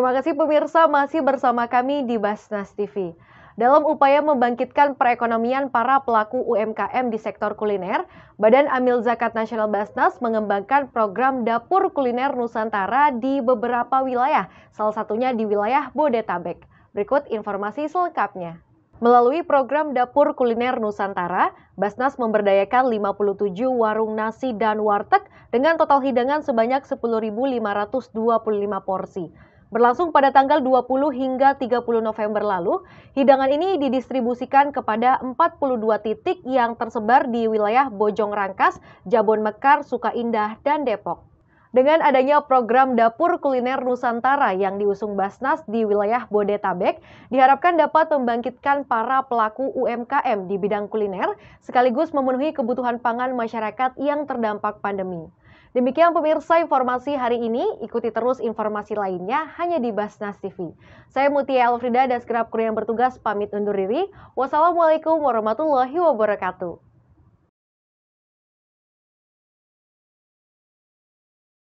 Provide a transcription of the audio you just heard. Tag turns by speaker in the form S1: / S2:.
S1: Terima kasih pemirsa masih bersama kami di Basnas TV. Dalam upaya membangkitkan perekonomian para pelaku UMKM di sektor kuliner, Badan Amil Zakat Nasional Basnas mengembangkan program Dapur Kuliner Nusantara di beberapa wilayah, salah satunya di wilayah Bodetabek. Berikut informasi selengkapnya. Melalui program Dapur Kuliner Nusantara, Basnas memberdayakan 57 warung nasi dan warteg dengan total hidangan sebanyak 10.525 porsi. Berlangsung pada tanggal 20 hingga 30 November lalu, hidangan ini didistribusikan kepada 42 titik yang tersebar di wilayah Bojong Rangkas, Jabon Mekar, Sukaindah, dan Depok. Dengan adanya program Dapur Kuliner Nusantara yang diusung Basnas di wilayah Bodetabek, diharapkan dapat membangkitkan para pelaku UMKM di bidang kuliner, sekaligus memenuhi kebutuhan pangan masyarakat yang terdampak pandemi. Demikian pemirsa informasi hari ini. Ikuti terus informasi lainnya hanya di Basnas TV. Saya Mutia Elfrida dan segera kru yang bertugas pamit undur diri. Wassalamualaikum warahmatullahi wabarakatuh.